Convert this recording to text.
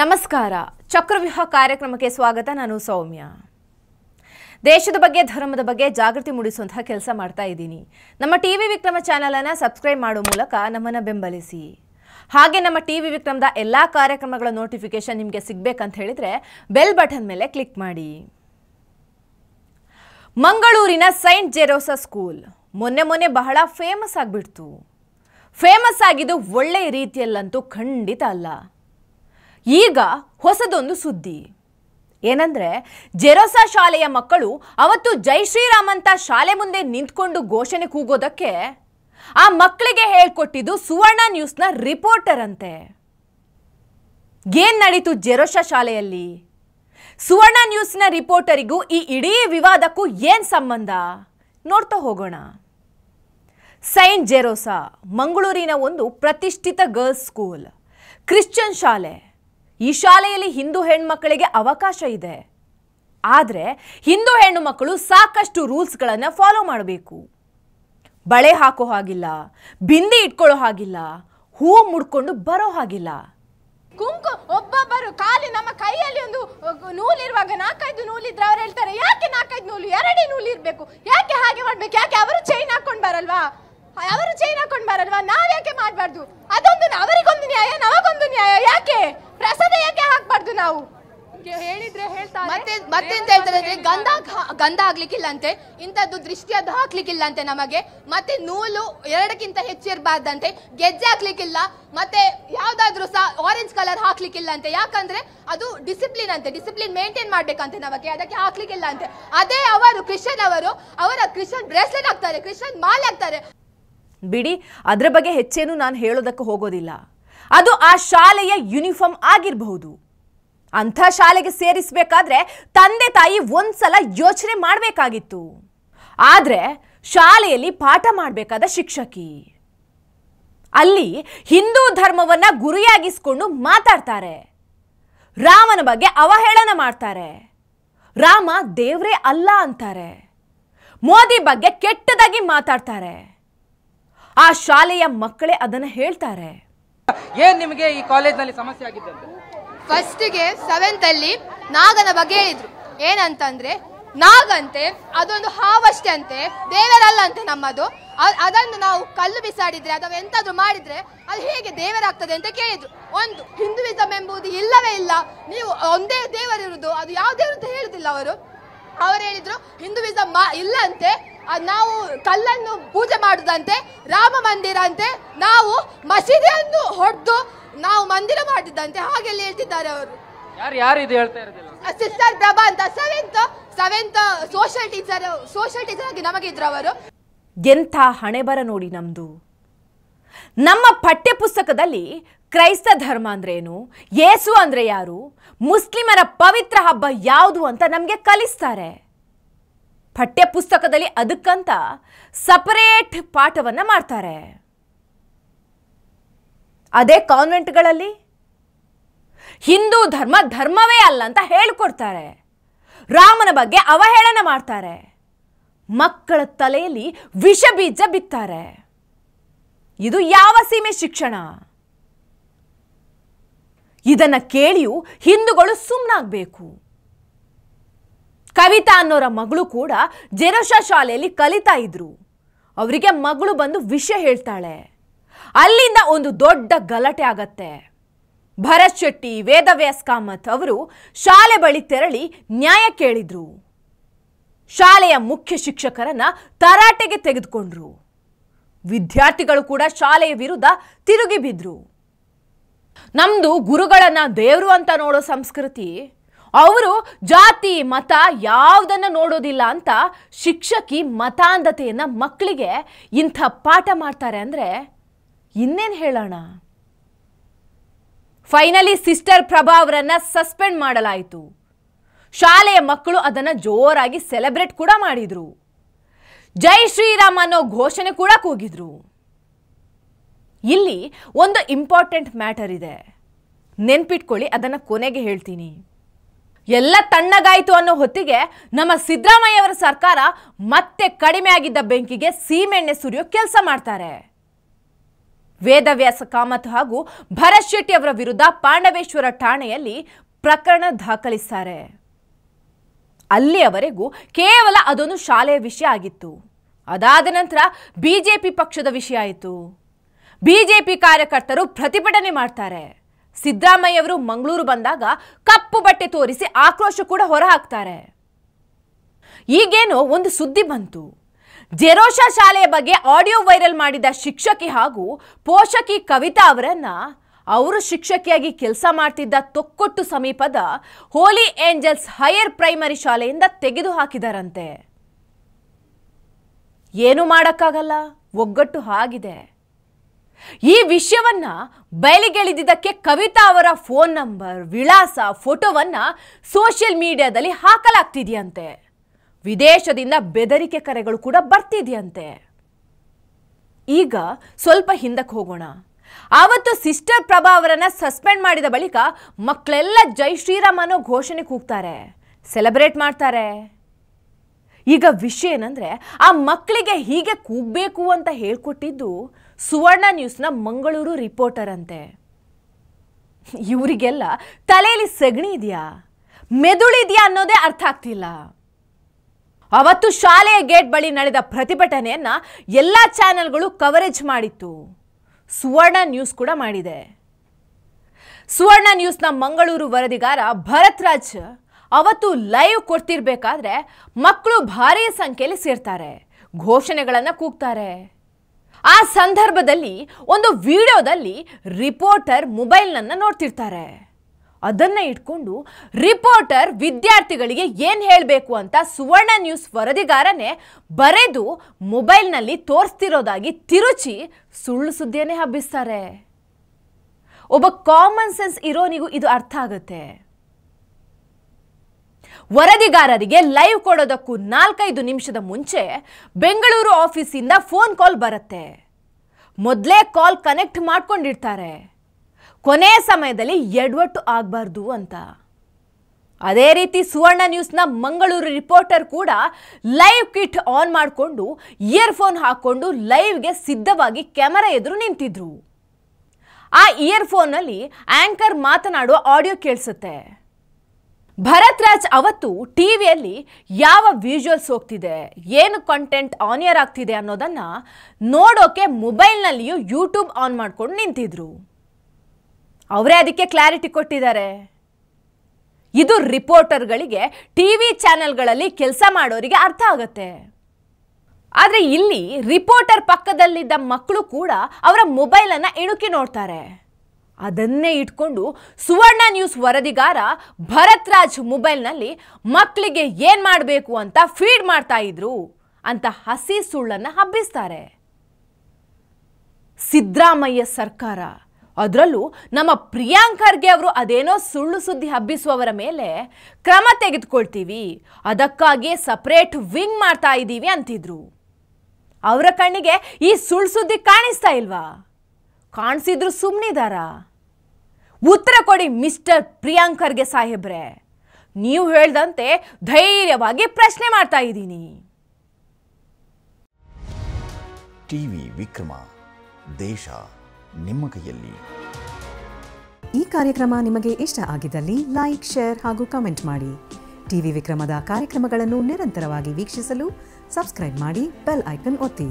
ನಮಸ್ಕಾರ ಚಕ್ರವ್ಯೂಹ ಕಾರ್ಯಕ್ರಮಕ್ಕೆ ಸ್ವಾಗತ ನಾನು ಸೌಮ್ಯ ದೇಶದ ಬಗ್ಗೆ ಧರ್ಮದ ಬಗ್ಗೆ ಜಾಗೃತಿ ಮೂಡಿಸುವಂತಹ ಕೆಲಸ ಮಾಡ್ತಾ ಇದ್ದೀನಿ ನಮ್ಮ ಟಿ ವಿ ವಿಕ್ರಮ ಚಾನಲನ್ನು ಸಬ್ಸ್ಕ್ರೈಬ್ ಮಾಡುವ ಮೂಲಕ ನಮ್ಮನ್ನು ಬೆಂಬಲಿಸಿ ಹಾಗೆ ನಮ್ಮ ಟಿ ವಿ ವಿಕ್ರಮದ ಎಲ್ಲ ಕಾರ್ಯಕ್ರಮಗಳ ನೋಟಿಫಿಕೇಷನ್ ನಿಮಗೆ ಸಿಗಬೇಕಂತ ಹೇಳಿದರೆ ಬೆಲ್ ಬಟನ್ ಮೇಲೆ ಕ್ಲಿಕ್ ಮಾಡಿ ಮಂಗಳೂರಿನ ಸೈಂಟ್ ಜೆರೋಸ ಸ್ಕೂಲ್ ಮೊನ್ನೆ ಮೊನ್ನೆ ಬಹಳ ಫೇಮಸ್ ಆಗಿಬಿಡ್ತು ಫೇಮಸ್ ಆಗಿದ್ದು ಒಳ್ಳೆಯ ರೀತಿಯಲ್ಲಂತೂ ಖಂಡಿತ ಅಲ್ಲ ಈಗ ಹೊಸದೊಂದು ಸುದ್ದಿ ಏನಂದ್ರೆ ಜೆರೋಸಾ ಶಾಲೆಯ ಮಕ್ಕಳು ಅವತ್ತು ಜೈ ಅಂತ ಶಾಲೆ ಮುಂದೆ ನಿಂತ್ಕೊಂಡು ಘೋಷಣೆ ಕೂಗೋದಕ್ಕೆ ಆ ಮಕ್ಕಳಿಗೆ ಹೇಳ್ಕೊಟ್ಟಿದ್ದು ಸುವರ್ಣ ನ್ಯೂಸ್ನ ರಿಪೋರ್ಟರ್ ಅಂತೆ ಏನ್ ನಡೀತು ಜೆರೋಸಾ ಶಾಲೆಯಲ್ಲಿ ಸುವರ್ಣ ನ್ಯೂಸ್ನ ರಿಪೋರ್ಟರಿಗೂ ಈ ಇಡೀ ವಿವಾದಕ್ಕೂ ಏನ್ ಸಂಬಂಧ ನೋಡ್ತಾ ಹೋಗೋಣ ಸೈಂಟ್ ಜೆರೋಸಾ ಮಂಗಳೂರಿನ ಒಂದು ಪ್ರತಿಷ್ಠಿತ ಗರ್ಲ್ಸ್ ಸ್ಕೂಲ್ ಕ್ರಿಶ್ಚಿಯನ್ ಶಾಲೆ ಈ ಶಾಲೆಯಲ್ಲಿ ಹಿಂದೂ ಹೆಣ್ಮಕ್ಕಳಿಗೆ ಅವಕಾಶ ಇದೆ ಆದರೆ ಹಿಂದೂ ಹೆಣ್ಣು ಮಕ್ಕಳು ಸಾಕಷ್ಟು ರೂಲ್ಸ್ಗಳನ್ನು ಫಾಲೋ ಮಾಡಬೇಕು ಬಳೆ ಹಾಕೋ ಹಾಗಿಲ್ಲ ಬಿಂದಿ ಇಟ್ಕೊಳ್ಳೋ ಹಾಗಿಲ್ಲ ಹೂ ಮುಡ್ಕೊಂಡು ಬರೋ ಹಾಗಿಲ್ಲ ಕುಂಕು ಒಬ್ಬೊಬ್ಬರು ಖಾಲಿ ನಮ್ಮ ಕೈಯಲ್ಲಿ ಒಂದು ಇರುವಾಗ ನಾಲ್ಕೈದು ಇದ್ರೆ ಅವ್ರು ಹೇಳ್ತಾರೆ ಯಾಕೆ ನಾಲ್ಕೈದು ನೂಲು ಎರಡೇ ನೂಲ್ ಇರಬೇಕು ಯಾಕೆ ಹಾಗೆ ಮಾಡ್ಬೇಕು ಯಾಕೆ ಅವರು ಚೈನ್ ಹಾಕೊಂಡು ಬರಲ್ವಾ ಅವರು ಚೈನ್ ಹಾಕೊಂಡು ಬರಲ್ವಾ ನಾವ್ಯಾಕೆ ಮಾಡಬಾರ್ದು ಅದೊಂದು ಅವರಿಗೊಂದು ನ್ಯಾಯ ನಮಗೊಂದು ನ್ಯಾಯ ಯಾಕೆ ಪ್ರಸಾದ ಯಾಕೆ ಹಾಕ್ಬಾರ್ದು ನಾವು ಹೇಳಿದ್ರೆ ಮತ್ತೆ ಮತ್ತೆಂತ ಹೇಳ್ತಾರೆ ಗಂಧ ಗಂಧ ಆಗ್ಲಿಕ್ಕಿಲ್ಲಂತೆ ಇಂಥದ್ದು ದೃಷ್ಟಿ ಅದು ಅಂತೆ ನಮಗೆ ಮತ್ತೆ ನೂಲು ಎರಡಕ್ಕಿಂತ ಹೆಚ್ಚಿರಬಾರ್ದಂತೆ ಗೆಜ್ಜೆ ಹಾಕ್ಲಿಕ್ಕಿಲ್ಲ ಮತ್ತೆ ಯಾವ್ದಾದ್ರು ಸಹ ಆರೆಂಜ್ ಕಲರ್ ಹಾಕ್ಲಿಕ್ಕಿಲ್ಲ ಅಂತೆ ಯಾಕಂದ್ರೆ ಅದು ಡಿಸಿಪ್ಲಿನ್ ಅಂತೆ ಡಿಸಿಪ್ಲಿನ್ ಮೇಂಟೈನ್ ಮಾಡ್ಬೇಕಂತೆ ನಮಗೆ ಅದಕ್ಕೆ ಹಾಕ್ಲಿಕ್ಕಿಲ್ಲ ಅಂತೆ ಅದೇ ಅವರು ಕ್ರಿಶ್ಚನ್ ಅವರು ಅವರ ಕ್ರಿಶ್ಚನ್ ಬ್ರೇಸ್ಲೆಟ್ ಹಾಕ್ತಾರೆ ಕ್ರಿಶ್ಚನ್ ಮಾಲೆ ಹಾಕ್ತಾರೆ ಬಿಡಿ ಅದ್ರ ಬಗ್ಗೆ ಹೆಚ್ಚೇನು ನಾನು ಹೇಳೋದಕ್ಕೆ ಹೋಗೋದಿಲ್ಲ ಅದು ಆ ಶಾಲೆಯ ಯೂನಿಫಾರ್ಮ್ ಆಗಿರಬಹುದು ಅಂಥ ಶಾಲೆಗೆ ಸೇರಿಸಬೇಕಾದ್ರೆ ತಂದೆ ತಾಯಿ ಒಂದ್ಸಲ ಯೋಚನೆ ಮಾಡಬೇಕಾಗಿತ್ತು ಆದರೆ ಶಾಲೆಯಲ್ಲಿ ಪಾಠ ಮಾಡಬೇಕಾದ ಶಿಕ್ಷಕಿ ಅಲ್ಲಿ ಹಿಂದೂ ಧರ್ಮವನ್ನ ಗುರಿಯಾಗಿಸಿಕೊಂಡು ಮಾತಾಡ್ತಾರೆ ರಾಮನ ಬಗ್ಗೆ ಅವಹೇಳನ ಮಾಡ್ತಾರೆ ರಾಮ ದೇವ್ರೇ ಅಲ್ಲ ಅಂತಾರೆ ಮೋದಿ ಬಗ್ಗೆ ಕೆಟ್ಟದಾಗಿ ಮಾತಾಡ್ತಾರೆ ಆ ಶಾಲೆಯ ಮಕ್ಕಳೇ ಅದನ್ನು ಹೇಳ್ತಾರೆ ಏನ್ ನಿಮಗೆ ಈ ಕಾಲೇಜ್ನಲ್ಲಿ ಸಮಸ್ಯೆ ಆಗಿದ್ದಂತೆ ಫಸ್ಟಿಗೆ ಸೆವೆಂತ್ ಅಲ್ಲಿ ನಾಗನ ಬಗ್ಗೆ ಹೇಳಿದ್ರು ಏನಂತಂದ್ರೆ ನಾಗಂತೆ ಅದೊಂದು ಹಾವಷ್ಟೇ ಅಂತೆ ದೇವರಲ್ಲ ಅಂತೆ ನಮ್ಮದು ಅದನ್ನು ನಾವು ಕಲ್ಲು ಬಿಸಾಡಿದ್ರೆ ಅಥವಾ ಎಂತಾದ್ರೂ ಮಾಡಿದ್ರೆ ಅದು ಹೇಗೆ ದೇವರಾಗ್ತದೆ ಅಂತ ಕೇಳಿದ್ರು ಒಂದು ಹಿಂದೂಯಿಸಮ್ ಎಂಬುದು ಇಲ್ಲವೇ ಇಲ್ಲ ನೀವು ಒಂದೇ ದೇವರಿರುವುದು ಅದು ಯಾವ ಅಂತ ಹೇಳುದಿಲ್ಲ ಅವರು ಅವರು ಹೇಳಿದ್ರು ಹಿಂದೂಯಿಸಮ್ ಇಲ್ಲ ಅಂತೆ ನಾವು ಕಲ್ಲನ್ನು ಪೂಜೆ ಮಾಡುದಂತೆ ರಾಮ ಮಂದಿರ ಅಂತೆ ನಾವು ಮಸೀದಿಯನ್ನು ಹೊಡೆದು ನಾವು ಮಂದಿರ ಮಾಡಿದಂತೆ ಹಾಗೆಲ್ಲ ಹೇಳ್ತಿದ್ದಾರೆ ಅವರು ಯಾರು ಯಾರು ಇದು ಹೇಳ್ತಾ ಇರೋದಿಲ್ಲ ಸಿಸ್ಟರ್ ಪ್ರಭಾ ಅಂತ seventh seventh social teacher social teacher ಆಗಿ ನಮಗಿದ್ರು ಅವರು ಎಂಥ ಹಣೆಬರ ನೋಡಿ ನಮ್ದು ನಮ್ಮ ಪಠ್ಯ ಪುಸ್ತಕದಲ್ಲಿ ಕ್ರೈಸ್ತ ಧರ್ಮ ಅಂದ್ರೆ ಏನು ಯೇಸು ಅಂದ್ರೆ ಯಾರು ಮುಸ್ಲಿಮರ ಪವಿತ್ರ ಹಬ್ಬ ಯಾವುದು ಅಂತ ನಮಗೆ ಕಲಿಸ್ತಾರೆ ಪಠ್ಯಪುಸ್ತಕದಲ್ಲಿ ಪುಸ್ತಕದಲ್ಲಿ ಅದಕ್ಕಂತ ಸಪರೇಟ್ ಪಾಠವನ್ನು ಮಾಡ್ತಾರೆ ಅದೇ ಕಾನ್ವೆಂಟ್ಗಳಲ್ಲಿ ಹಿಂದೂ ಧರ್ಮ ಧರ್ಮವೇ ಅಲ್ಲ ಅಂತ ಹೇಳಿಕೊಡ್ತಾರೆ ರಾಮನ ಬಗ್ಗೆ ಅವಹೇಳನ ಮಾಡ್ತಾರೆ ಮಕ್ಕಳ ತಲೆಯಲ್ಲಿ ವಿಷ ಬೀಜ ಬಿತ್ತಾರೆ ಇದು ಯಾವ ಸೀಮೆ ಶಿಕ್ಷಣ ಇದನ್ನು ಕೇಳಿಯೂ ಹಿಂದೂಗಳು ಸುಮ್ಮನಾಗಬೇಕು ಕವಿತಾ ಅನ್ನೋರ ಮಗಳು ಕೂಡ ಜೆರೋಷ ಶಾಲೆಯಲ್ಲಿ ಕಲಿತಾ ಇದ್ರು ಅವರಿಗೆ ಮಗಳು ಬಂದು ವಿಷಯ ಹೇಳ್ತಾಳೆ ಅಲ್ಲಿಂದ ಒಂದು ದೊಡ್ಡ ಗಲಾಟೆ ಆಗತ್ತೆ ಭರತ್ ಶೆಟ್ಟಿ ವೇದವ್ಯಾಸ್ ಕಾಮತ್ ಅವರು ಶಾಲೆ ಬಳಿ ತೆರಳಿ ನ್ಯಾಯ ಕೇಳಿದ್ರು ಶಾಲೆಯ ಮುಖ್ಯ ಶಿಕ್ಷಕರನ್ನ ತರಾಟೆಗೆ ತೆಗೆದುಕೊಂಡ್ರು ವಿದ್ಯಾರ್ಥಿಗಳು ಕೂಡ ಶಾಲೆಯ ವಿರುದ್ಧ ತಿರುಗಿ ಬಿದ್ರು ನಮ್ದು ಗುರುಗಳನ್ನ ದೇವರು ಅಂತ ನೋಡೋ ಸಂಸ್ಕೃತಿ ಅವರು ಜಾತಿ ಮತ ಯಾವುದನ್ನ ನೋಡೋದಿಲ್ಲ ಅಂತ ಶಿಕ್ಷಕಿ ಮತಾಂಧತೆಯನ್ನು ಮಕ್ಕಳಿಗೆ ಇಂಥ ಪಾಠ ಮಾಡ್ತಾರೆ ಅಂದರೆ ಇನ್ನೇನು ಹೇಳೋಣ ಫೈನಲಿ ಸಿಸ್ಟರ್ ಪ್ರಭಾ ಅವರನ್ನು ಸಸ್ಪೆಂಡ್ ಮಾಡಲಾಯಿತು ಶಾಲೆಯ ಮಕ್ಕಳು ಅದನ್ನು ಜೋರಾಗಿ ಸೆಲೆಬ್ರೇಟ್ ಕೂಡ ಮಾಡಿದರು ಜೈ ಶ್ರೀರಾಮ್ ಅನ್ನೋ ಘೋಷಣೆ ಕೂಡ ಕೂಗಿದ್ರು ಇಲ್ಲಿ ಒಂದು ಇಂಪಾರ್ಟೆಂಟ್ ಮ್ಯಾಟರ್ ಇದೆ ನೆನ್ಪಿಟ್ಕೊಳ್ಳಿ ಅದನ್ನು ಕೊನೆಗೆ ಹೇಳ್ತೀನಿ ಎಲ್ಲ ತಣ್ಣಗಾಯಿತು ಅನ್ನೋ ಹೊತ್ತಿಗೆ ನಮ್ಮ ಸಿದ್ದರಾಮಯ್ಯವರ ಸರ್ಕಾರ ಮತ್ತೆ ಕಡಿಮೆ ಆಗಿದ್ದ ಬೆಂಕಿಗೆ ಸೀಮೆಣ್ಣೆ ಸುರಿಯೋ ಕೆಲಸ ಮಾಡ್ತಾರೆ ವೇದವ್ಯಾಸ ಕಾಮತ್ ಹಾಗೂ ಭರತ್ ಶೆಟ್ಟಿ ಅವರ ವಿರುದ್ಧ ಪಾಂಡವೇಶ್ವರ ಠಾಣೆಯಲ್ಲಿ ಪ್ರಕರಣ ದಾಖಲಿಸ್ತಾರೆ ಅಲ್ಲಿಯವರೆಗೂ ಕೇವಲ ಅದೊಂದು ಶಾಲೆಯ ವಿಷಯ ಆಗಿತ್ತು ಅದಾದ ನಂತರ ಬಿಜೆಪಿ ಪಕ್ಷದ ವಿಷಯ ಆಯಿತು ಬಿಜೆಪಿ ಕಾರ್ಯಕರ್ತರು ಪ್ರತಿಭಟನೆ ಮಾಡ್ತಾರೆ ಸಿದ್ದರಾಮಯ್ಯ ಅವರು ಮಂಗಳೂರು ಬಂದಾಗ ಕಪ್ಪು ಬಟ್ಟೆ ತೋರಿಸಿ ಆಕ್ರೋಶ ಕೂಡ ಹೊರ ಹಾಕ್ತಾರೆ ಒಂದು ಸುದ್ದಿ ಬಂತು ಜೆರೋಷಾ ಶಾಲೆಯ ಬಗ್ಗೆ ಆಡಿಯೋ ವೈರಲ್ ಮಾಡಿದ ಶಿಕ್ಷಕಿ ಹಾಗೂ ಪೋಷಕಿ ಕವಿತಾ ಅವರನ್ನ ಅವರು ಶಿಕ್ಷಕಿಯಾಗಿ ಕೆಲಸ ಮಾಡ್ತಿದ್ದ ತೊಕ್ಕೊಟ್ಟು ಸಮೀಪದ ಹೋಲಿ ಏಂಜಲ್ಸ್ ಹೈಯರ್ ಪ್ರೈಮರಿ ಶಾಲೆಯಿಂದ ತೆಗೆದು ಹಾಕಿದಾರಂತೆ ಏನು ಮಾಡೋಕ್ಕಾಗಲ್ಲ ಒಗ್ಗಟ್ಟು ಆಗಿದೆ ಈ ವಿಷಯವನ್ನ ಬಯಲಿಗೆಳೆದಿದ್ದಕ್ಕೆ ಕವಿತಾ ಅವರ ಫೋನ್ ನಂಬರ್ ವಿಳಾಸ ಫೋಟೋವನ್ನ ಸೋಷಿಯಲ್ ಮೀಡಿಯಾದಲ್ಲಿ ಹಾಕಲಾಗ್ತಿದೆಯಂತೆ ವಿದೇಶದಿಂದ ಬೆದರಿಕೆ ಕರೆಗಳು ಕೂಡ ಬರ್ತಿದೆಯಂತೆ ಈಗ ಸ್ವಲ್ಪ ಹಿಂದಕ್ಕೆ ಹೋಗೋಣ ಆವತ್ತು ಸಿಸ್ಟರ್ ಪ್ರಭಾ ಅವರನ್ನ ಸಸ್ಪೆಂಡ್ ಮಾಡಿದ ಬಳಿಕ ಮಕ್ಕಳೆಲ್ಲ ಜೈ ಶ್ರೀರಾಮ್ ಅನ್ನೋ ಘೋಷಣೆ ಕೂಗ್ತಾರೆ ಸೆಲೆಬ್ರೇಟ್ ಮಾಡ್ತಾರೆ ಈಗ ವಿಷಯ ಏನಂದರೆ ಆ ಮಕ್ಕಳಿಗೆ ಹೀಗೆ ಕೂಗಬೇಕು ಅಂತ ಹೇಳ್ಕೊಟ್ಟಿದ್ದು ಸುವರ್ಣ ನ್ಯೂಸ್ನ ಮಂಗಳೂರು ರಿಪೋರ್ಟರ್ ಅಂತೆ ಇವರಿಗೆಲ್ಲ ತಲೆಯಲ್ಲಿ ಸಗಣಿ ಇದೆಯಾ ಮೆದುಳಿದೆಯಾ ಅನ್ನೋದೇ ಅರ್ಥ ಆಗ್ತಿಲ್ಲ ಅವತ್ತು ಶಾಲೆಯ ಗೇಟ್ ಬಳಿ ನಡೆದ ಪ್ರತಿಭಟನೆಯನ್ನು ಎಲ್ಲ ಚಾನೆಲ್ಗಳು ಕವರೇಜ್ ಮಾಡಿತ್ತು ಸುವರ್ಣ ನ್ಯೂಸ್ ಕೂಡ ಮಾಡಿದೆ ಸುವರ್ಣ ನ್ಯೂಸ್ನ ಮಂಗಳೂರು ವರದಿಗಾರ ಭರತ್ ರಾಜ್ ಅವತ್ತು ಲೈವ್ ಕೊಡ್ತಿರ್ಬೇಕಾದ್ರೆ ಮಕ್ಕಳು ಭಾರೀ ಸಂಖ್ಯೆಯಲ್ಲಿ ಸೇರ್ತಾರೆ ಘೋಷಣೆಗಳನ್ನು ಕೂಗ್ತಾರೆ ಆ ಸಂದರ್ಭದಲ್ಲಿ ಒಂದು ವಿಡಿಯೋದಲ್ಲಿ ರಿಪೋರ್ಟರ್ ಮೊಬೈಲ್ನನ್ನು ನೋಡ್ತಿರ್ತಾರೆ ಅದನ್ನು ಇಟ್ಕೊಂಡು ರಿಪೋರ್ಟರ್ ವಿದ್ಯಾರ್ಥಿಗಳಿಗೆ ಏನು ಹೇಳಬೇಕು ಅಂತ ಸುವರ್ಣ ನ್ಯೂಸ್ ವರದಿಗಾರನೇ ಬರೆದು ಮೊಬೈಲ್ನಲ್ಲಿ ತೋರಿಸ್ತಿರೋದಾಗಿ ತಿರುಚಿ ಸುಳ್ಳು ಸುದ್ದಿಯನ್ನೇ ಹಬ್ಬಿಸ್ತಾರೆ ಒಬ್ಬ ಕಾಮನ್ ಸೆನ್ಸ್ ಇರೋನಿಗೂ ಇದು ಅರ್ಥ ಆಗುತ್ತೆ ವರದಿಗಾರರಿಗೆ ಲೈವ್ ಕೊಡೋದಕ್ಕೂ ನಾಲ್ಕೈದು ನಿಮಿಷದ ಮುಂಚೆ ಬೆಂಗಳೂರು ಆಫೀಸಿಂದ ಫೋನ್ ಕಾಲ್ ಬರುತ್ತೆ ಮೊದಲೇ ಕಾಲ್ ಕನೆಕ್ಟ್ ಮಾಡ್ಕೊಂಡಿರ್ತಾರೆ ಕೊನೆಯ ಸಮಯದಲ್ಲಿ ಎಡ್ವಟ್ಟು ಆಗಬಾರ್ದು ಅಂತ ಅದೇ ರೀತಿ ಸುವರ್ಣ ನ್ಯೂಸ್ನ ಮಂಗಳೂರು ರಿಪೋರ್ಟರ್ ಕೂಡ ಲೈವ್ ಕಿಟ್ ಆನ್ ಮಾಡಿಕೊಂಡು ಇಯರ್ಫೋನ್ ಹಾಕ್ಕೊಂಡು ಲೈವ್ಗೆ ಸಿದ್ಧವಾಗಿ ಕ್ಯಾಮರಾ ಎದುರು ನಿಂತಿದ್ರು ಆ ಇಯರ್ಫೋನಲ್ಲಿ ಆ್ಯಂಕರ್ ಮಾತನಾಡುವ ಆಡಿಯೋ ಕೇಳಿಸುತ್ತೆ ಭರತ್ ರಾಜ್ ಅವತ್ತು ಟಿವಿಯಲ್ಲಿ ಯಾವ ವಿಜುವಲ್ಸ್ ಹೋಗ್ತಿದೆ ಏನು ಕಂಟೆಂಟ್ ಆನಿಯರ್ ಆಗ್ತಿದೆ ಅನ್ನೋದನ್ನು ನೋಡೋಕೆ ಮೊಬೈಲ್ನಲ್ಲಿಯೂ ಯೂಟ್ಯೂಬ್ ಆನ್ ಮಾಡ್ಕೊಂಡು ನಿಂತಿದ್ರು ಅವರೇ ಅದಕ್ಕೆ ಕ್ಲಾರಿಟಿ ಕೊಟ್ಟಿದ್ದಾರೆ ಇದು ರಿಪೋರ್ಟರ್ಗಳಿಗೆ ಟಿ ವಿ ಚಾನೆಲ್ಗಳಲ್ಲಿ ಕೆಲಸ ಮಾಡೋರಿಗೆ ಅರ್ಥ ಆಗುತ್ತೆ ಆದರೆ ಇಲ್ಲಿ ರಿಪೋರ್ಟರ್ ಪಕ್ಕದಲ್ಲಿದ್ದ ಮಕ್ಕಳು ಕೂಡ ಅವರ ಮೊಬೈಲನ್ನು ಇಣುಕಿ ನೋಡ್ತಾರೆ ಅದನ್ನೇ ಇಟ್ಕೊಂಡು ಸುವರ್ಣ ನ್ಯೂಸ್ ವರದಿಗಾರ ಭರತ್ ರಾಜ್ ಮೊಬೈಲ್ನಲ್ಲಿ ಮಕ್ಕಳಿಗೆ ಏನು ಮಾಡಬೇಕು ಅಂತ ಫೀಡ್ ಮಾಡ್ತಾ ಇದ್ರು ಅಂತ ಹಸಿ ಸುಳ್ಳನ್ನು ಹಬ್ಬಿಸ್ತಾರೆ ಸಿದ್ದರಾಮಯ್ಯ ಸರ್ಕಾರ ಅದರಲ್ಲೂ ನಮ್ಮ ಪ್ರಿಯಾಂಕರ್ಗೆ ಅವರು ಅದೇನೋ ಸುಳ್ಳು ಸುದ್ದಿ ಹಬ್ಬಿಸುವವರ ಮೇಲೆ ಕ್ರಮ ತೆಗೆದುಕೊಳ್ತೀವಿ ಅದಕ್ಕಾಗಿ ಸಪ್ರೇಟ್ ವಿಂಗ್ ಮಾಡ್ತಾ ಇದ್ದೀವಿ ಅಂತಿದ್ರು ಅವರ ಕಣ್ಣಿಗೆ ಈ ಸುಳ್ಳು ಸುದ್ದಿ ಕಾಣಿಸ್ತಾ ಇಲ್ವಾ ಕಾಣಿಸಿದ್ರು ಸುಮ್ಮನಿದಾರಾ ಉತ್ತರ ಕೊಡಿ ಮಿಸ್ಟರ್ ಪ್ರಿಯಾಂಕರ್ಗೆ ಸಾಹೇಬ್ರೆ ನೀವು ಹೇಳ್ದಂತೆ ಧೈರ್ಯವಾಗಿ ಪ್ರಶ್ನೆ ಮಾಡ್ತಾ ಇದ್ದೀನಿ ಟಿವಿ ವಿಕ್ರಮ ದೇಶ ನಿಮ್ಮ ಕೈಯಲ್ಲಿ ಈ ಕಾರ್ಯಕ್ರಮ ನಿಮಗೆ ಇಷ್ಟ ಆಗಿದ್ದಲ್ಲಿ ಲೈಕ್ ಶೇರ್ ಹಾಗೂ ಕಮೆಂಟ್ ಮಾಡಿ ಟಿವಿ ವಿಕ್ರಮದ ಕಾರ್ಯಕ್ರಮಗಳನ್ನು ನಿರಂತರವಾಗಿ ವೀಕ್ಷಿಸಲು ಸಬ್ಸ್ಕ್ರೈಬ್ ಮಾಡಿ ಬೆಲ್ ಐಕನ್ ಒತ್ತಿ